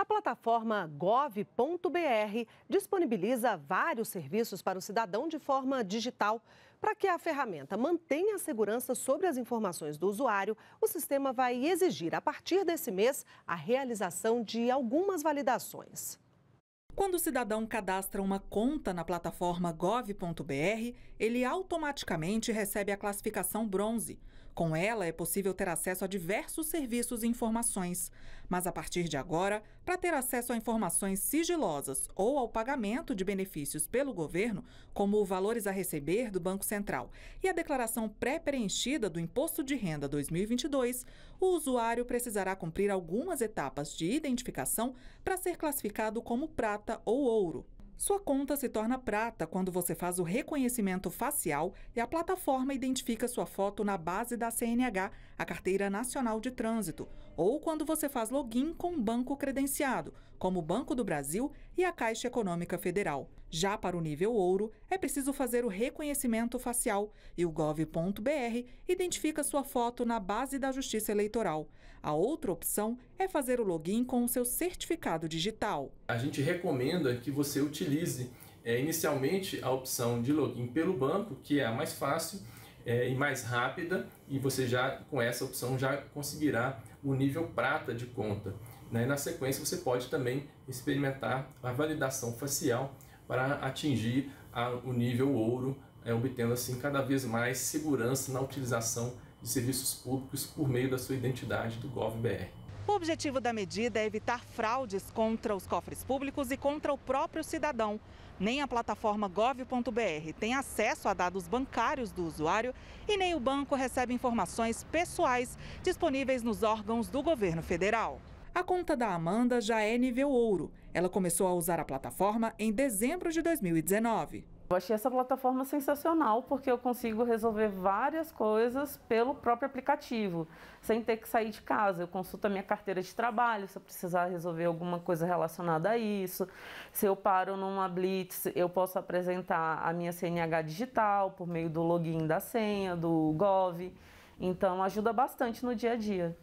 A plataforma gov.br disponibiliza vários serviços para o cidadão de forma digital. Para que a ferramenta mantenha a segurança sobre as informações do usuário, o sistema vai exigir, a partir desse mês, a realização de algumas validações. Quando o cidadão cadastra uma conta na plataforma gov.br, ele automaticamente recebe a classificação bronze. Com ela é possível ter acesso a diversos serviços e informações. Mas a partir de agora, para ter acesso a informações sigilosas ou ao pagamento de benefícios pelo governo, como valores a receber do Banco Central e a declaração pré-preenchida do Imposto de Renda 2022, o usuário precisará cumprir algumas etapas de identificação para ser classificado como prata ou ouro. Sua conta se torna prata quando você faz o reconhecimento facial e a plataforma identifica sua foto na base da CNH, a Carteira Nacional de Trânsito, ou quando você faz login com um banco credenciado, como o Banco do Brasil e a Caixa Econômica Federal. Já para o nível ouro, é preciso fazer o reconhecimento facial e o gov.br identifica sua foto na base da Justiça Eleitoral. A outra opção é fazer o login com o seu certificado digital. A gente recomenda que você utilize é, inicialmente a opção de login pelo banco, que é a mais fácil é, e mais rápida, e você já com essa opção já conseguirá o nível prata de conta. Né? Na sequência, você pode também experimentar a validação facial para atingir a, o nível ouro, é, obtendo assim cada vez mais segurança na utilização de serviços públicos por meio da sua identidade do GovBR. O objetivo da medida é evitar fraudes contra os cofres públicos e contra o próprio cidadão. Nem a plataforma gov.br tem acesso a dados bancários do usuário e nem o banco recebe informações pessoais disponíveis nos órgãos do governo federal. A conta da Amanda já é nível ouro. Ela começou a usar a plataforma em dezembro de 2019. Eu achei essa plataforma sensacional porque eu consigo resolver várias coisas pelo próprio aplicativo, sem ter que sair de casa. Eu consulto a minha carteira de trabalho se eu precisar resolver alguma coisa relacionada a isso. Se eu paro numa blitz, eu posso apresentar a minha CNH digital por meio do login da senha, do Gov. Então ajuda bastante no dia a dia.